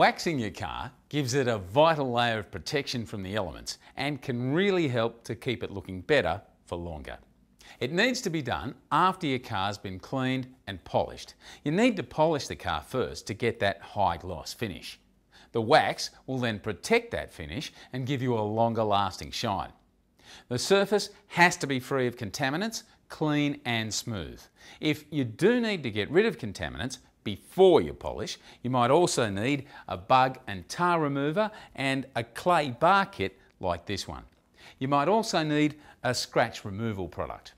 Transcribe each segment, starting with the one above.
Waxing your car gives it a vital layer of protection from the elements and can really help to keep it looking better for longer. It needs to be done after your car's been cleaned and polished. You need to polish the car first to get that high gloss finish. The wax will then protect that finish and give you a longer lasting shine. The surface has to be free of contaminants, clean and smooth. If you do need to get rid of contaminants, before you polish. You might also need a bug and tar remover and a clay bar kit like this one. You might also need a scratch removal product.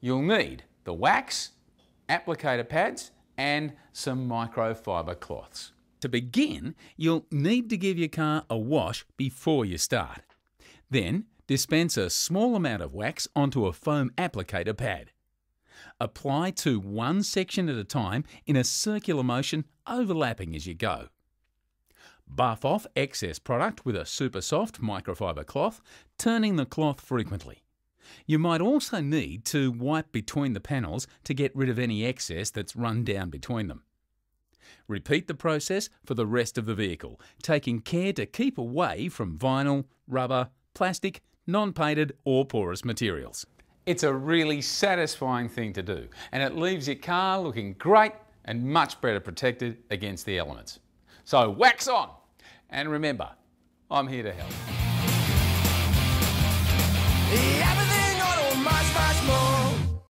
You'll need the wax, applicator pads and some microfiber cloths. To begin, you'll need to give your car a wash before you start. Then, dispense a small amount of wax onto a foam applicator pad. Apply to one section at a time in a circular motion, overlapping as you go. Buff off excess product with a super soft microfiber cloth, turning the cloth frequently. You might also need to wipe between the panels to get rid of any excess that's run down between them. Repeat the process for the rest of the vehicle, taking care to keep away from vinyl, rubber, plastic, non-painted or porous materials. It's a really satisfying thing to do and it leaves your car looking great and much better protected against the elements. So wax on and remember, I'm here to help. Yeah.